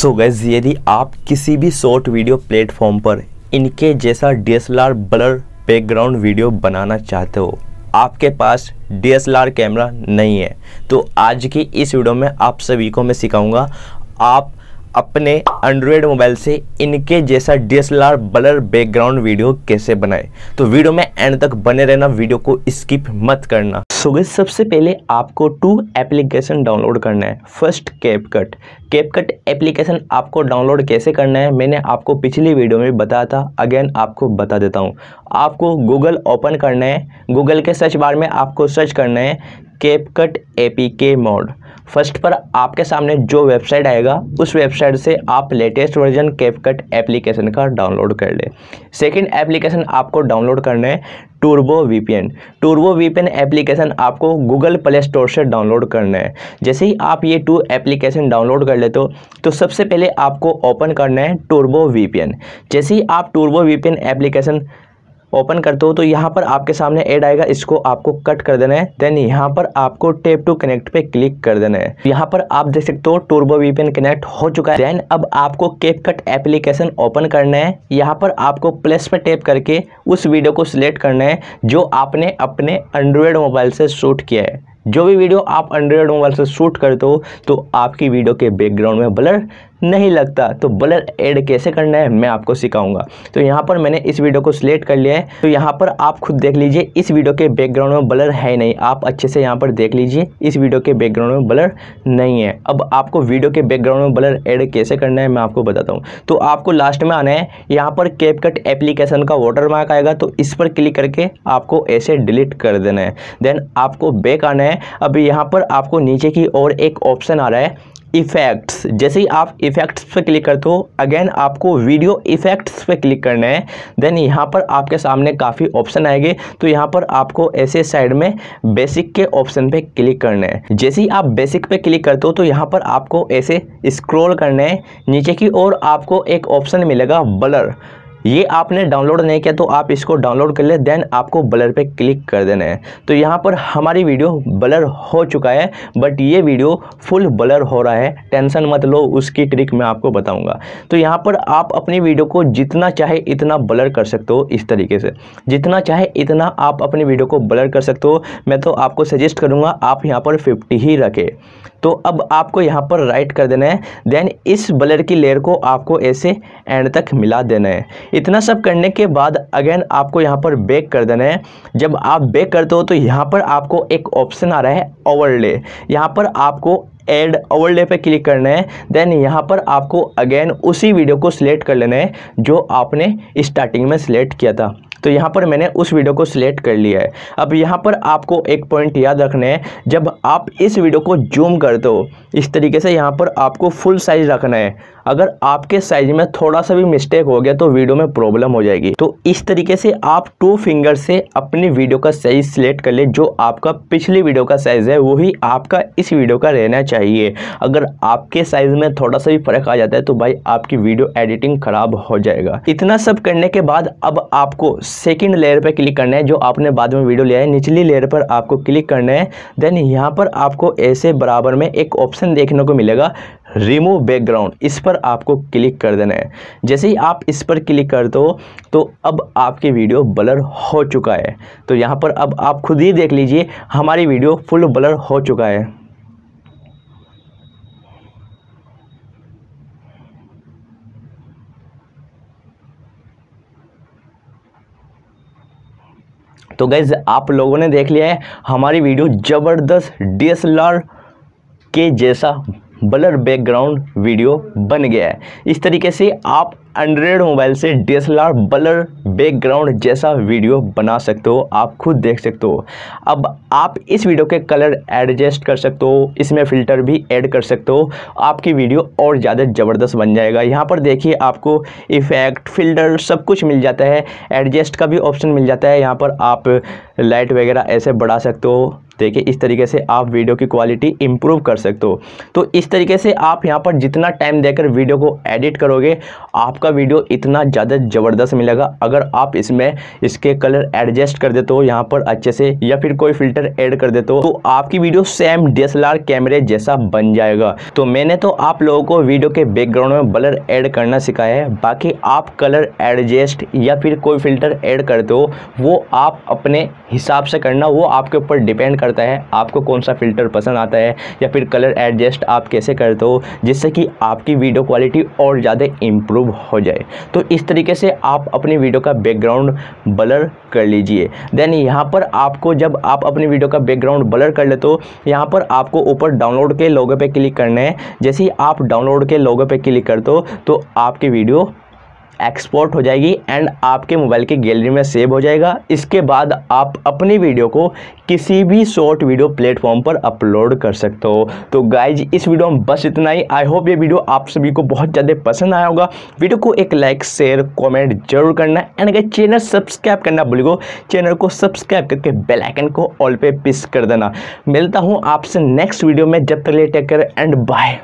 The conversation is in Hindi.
सो गैस यदि आप किसी भी शॉर्ट वीडियो प्लेटफॉर्म पर इनके जैसा D S L R blur background video बनाना चाहते हो आपके पास D S L R camera नहीं है तो आज की इस वीडियो में आप सभी को मैं सिखाऊंगा आप अपने एंड्रॉयड मोबाइल से इनके जैसा D S blur background video कैसे बनाए तो वीडियो में एंड तक बने रहना वीडियो को स्किप मत करना सो गई सबसे पहले आपको टू एप्लीकेशन डाउनलोड करना है फर्स्ट कैपकट कैपकट एप्लीकेशन आपको डाउनलोड कैसे करना है मैंने आपको पिछली वीडियो में बताया था अगेन आपको बता देता हूँ आपको गूगल ओपन करना है गूगल के सर्च बार में आपको सर्च करना है CapCut A P K mod first पर आपके सामने जो वेबसाइट आएगा उस वेबसाइट से आप लेटेस्ट वर्जन केपकट एप्लीकेशन का डाउनलोड कर लें सेकंड एप्लीकेशन आपको डाउनलोड करना है turbo VPN turbo VPN application आपको गूगल प्ले स्टोर से डाउनलोड करना है जैसे ही आप ये टू एप्लीकेशन डाउनलोड कर लेते हो तो सबसे पहले आपको ओपन करना है टूर्बो वीपीएन जैसे ही आप टूर्बो वीपीएन एप्लीकेशन ओपन करते हो तो यहाँ पर आपके सामने एड आएगा इसको आपको कट कर देना है देन यहाँ पर आपको टेप टू कनेक्ट पे क्लिक कर देना है यहाँ पर आप देख सकते हो टूर्बो वीपीएन कनेक्ट हो चुका है देन अब आपको केप कट एप्लीकेशन ओपन करना है यहाँ पर आपको प्लस पे टेप करके उस वीडियो को सिलेक्ट करना है जो आपने अपने एंड्रॉयड मोबाइल से शूट किया है जो भी वीडियो आप एंड्रॉयड मोबाइल से शूट करते हो तो आपकी वीडियो के बैकग्राउंड में ब्लर नहीं लगता तो ब्लर ऐड कैसे करना है मैं आपको सिखाऊंगा तो यहाँ पर मैंने इस वीडियो को सिलेक्ट कर लिया है तो यहाँ पर आप खुद देख लीजिए इस वीडियो के बैकग्राउंड में ब्लर है नहीं आप अच्छे से यहाँ पर देख लीजिए इस वीडियो के बैकग्राउंड में ब्लर नहीं है अब आपको वीडियो के बैकग्राउंड में ब्लर ऐड कैसे करना है मैं आपको बताता हूँ तो आपको लास्ट में आना है यहाँ पर कैपकट एप्लीकेशन का वाटर मार्क आएगा तो इस पर क्लिक करके आपको ऐसे डिलीट कर देना है देन आपको बैक आना है अब यहाँ पर आपको नीचे की ओर एक ऑप्शन आ रहा है इफ़ेक्ट्स जैसे ही आप इफ़ेक्ट्स पर क्लिक करते हो अगेन आपको वीडियो इफ़ेक्ट्स पर क्लिक करना है देन यहाँ पर आपके सामने काफ़ी ऑप्शन आएंगे तो यहाँ पर आपको ऐसे साइड में बेसिक के ऑप्शन पे क्लिक करना है जैसे ही आप बेसिक पे क्लिक करते हो तो यहाँ पर आपको ऐसे स्क्रॉल करना है नीचे की ओर आपको एक ऑप्शन मिलेगा बलर ये आपने डाउनलोड नहीं किया तो आप इसको डाउनलोड कर ले देन आपको ब्लर पे क्लिक कर देना है तो यहाँ पर हमारी वीडियो ब्लर हो चुका है बट ये वीडियो फुल ब्लर हो रहा है टेंशन मत लो उसकी ट्रिक मैं आपको बताऊंगा तो यहाँ पर आप अपनी वीडियो को जितना चाहे इतना ब्लर कर सकते हो इस तरीके से जितना चाहे इतना आप अपनी वीडियो को ब्लर कर सकते हो मैं तो आपको सजेस्ट करूँगा आप यहाँ पर फिफ्टी ही रखें तो अब आपको यहाँ पर राइट कर देना है देन इस ब्लर की लेयर को आपको ऐसे एंड तक मिला देना है इतना सब करने के बाद अगेन आपको यहाँ पर बेक कर देना है जब आप बेक करते हो तो यहाँ पर आपको एक ऑप्शन आ रहा है ओवरले यहाँ पर आपको एड ओवरले पे क्लिक करना है देन यहाँ पर आपको अगेन उसी वीडियो को सिलेक्ट कर लेना है जो आपने स्टार्टिंग में सिलेक्ट किया था तो यहाँ पर मैंने उस वीडियो को सिलेक्ट कर लिया है अब यहाँ पर आपको एक पॉइंट याद रखना है जब आप इस वीडियो को जूम कर दो इस तरीके से यहाँ पर आपको फुल साइज़ रखना है अगर आपके साइज़ में थोड़ा सा भी मिस्टेक हो गया तो वीडियो में प्रॉब्लम हो जाएगी तो इस तरीके से आप टू फिंगर से अपनी वीडियो का साइज़ सिलेक्ट कर ले जो आपका पिछली वीडियो का साइज़ है वही आपका इस वीडियो का रहना चाहिए अगर आपके साइज़ में थोड़ा सा भी फ़र्क आ जाता है तो भाई आपकी वीडियो एडिटिंग ख़राब हो जाएगा इतना सब करने के बाद अब आपको सेकेंड लेयर पर क्लिक करना है जो आपने बाद में वीडियो लिया है निचली लेयर पर आपको क्लिक करना है देन यहाँ पर आपको ऐसे बराबर में एक ऑप्शन देखने को मिलेगा रिमूव बैकग्राउंड इस पर आपको क्लिक कर देना है जैसे ही आप इस पर क्लिक कर दो तो अब आपकी वीडियो ब्लर हो चुका है तो यहाँ पर अब आप खुद ही देख लीजिए हमारी वीडियो फुल ब्लर हो चुका है तो गैज़ आप लोगों ने देख लिया है हमारी वीडियो ज़बरदस्त डी के जैसा बलर बैकग्राउंड वीडियो बन गया है इस तरीके से आप एंड्रॉयड मोबाइल से D S L R blur background जैसा वीडियो बना सकते हो आप खुद देख सकते हो अब आप इस वीडियो के कलर एडजस्ट कर सकते हो इसमें फ़िल्टर भी ऐड कर सकते हो आपकी वीडियो और ज़्यादा ज़बरदस्त बन जाएगा यहाँ पर देखिए आपको इफ़ेक्ट फ़िल्टर सब कुछ मिल जाता है एडजस्ट का भी ऑप्शन मिल जाता है यहाँ पर आप लाइट वगैरह ऐसे बढ़ा सकते हो तो देखिए इस तरीके से आप वीडियो की क्वालिटी इंप्रूव कर सकते हो तो इस तरीके से आप यहाँ पर जितना टाइम देकर वीडियो को एडिट करोगे आपका वीडियो इतना ज़्यादा ज़बरदस्त मिलेगा अगर आप इसमें इसके कलर एडजस्ट कर देते हो यहाँ पर अच्छे से या फिर कोई फिल्टर ऐड कर देते हो तो आपकी वीडियो सेम डी कैमरे जैसा बन जाएगा तो मैंने तो आप लोगों को वीडियो के बैकग्राउंड में ब्लर ऐड करना सिखाया है बाकी आप कलर एडजस्ट या फिर कोई फिल्टर ऐड करते हो वो आप अपने हिसाब से करना वो आपके ऊपर डिपेंड कर करता है आपको कौन सा फ़िल्टर पसंद आता है या फिर कलर एडजस्ट आप कैसे करते हो जिससे कि आपकी वीडियो क्वालिटी और ज़्यादा इम्प्रूव हो जाए तो इस तरीके से आप अपनी वीडियो का बैकग्राउंड ब्लर कर लीजिए देन यहाँ पर आपको जब आप अपनी वीडियो का बैकग्राउंड ब्लर कर लेते हो यहाँ पर आपको ऊपर डाउनलोड के लोगों पर क्लिक करना है जैसे ही आप डाउनलोड के लोगों पर क्लिक करते हो तो आपकी वीडियो एक्सपोर्ट हो जाएगी एंड आपके मोबाइल के गैलरी में सेव हो जाएगा इसके बाद आप अपनी वीडियो को किसी भी शॉर्ट वीडियो प्लेटफॉर्म पर अपलोड कर सकते हो तो गाइज इस वीडियो में बस इतना ही आई होप ये वीडियो आप सभी को बहुत ज़्यादा पसंद आया होगा वीडियो को एक लाइक शेयर कमेंट जरूर करना एंड अगर चैनल सब्सक्राइब करना भूलिएगो चैनल को सब्सक्राइब करके बेलाइकन को ऑल पे पिस कर देना मिलता हूँ आपसे नेक्स्ट वीडियो में जब तक ले टेक कर एंड बाय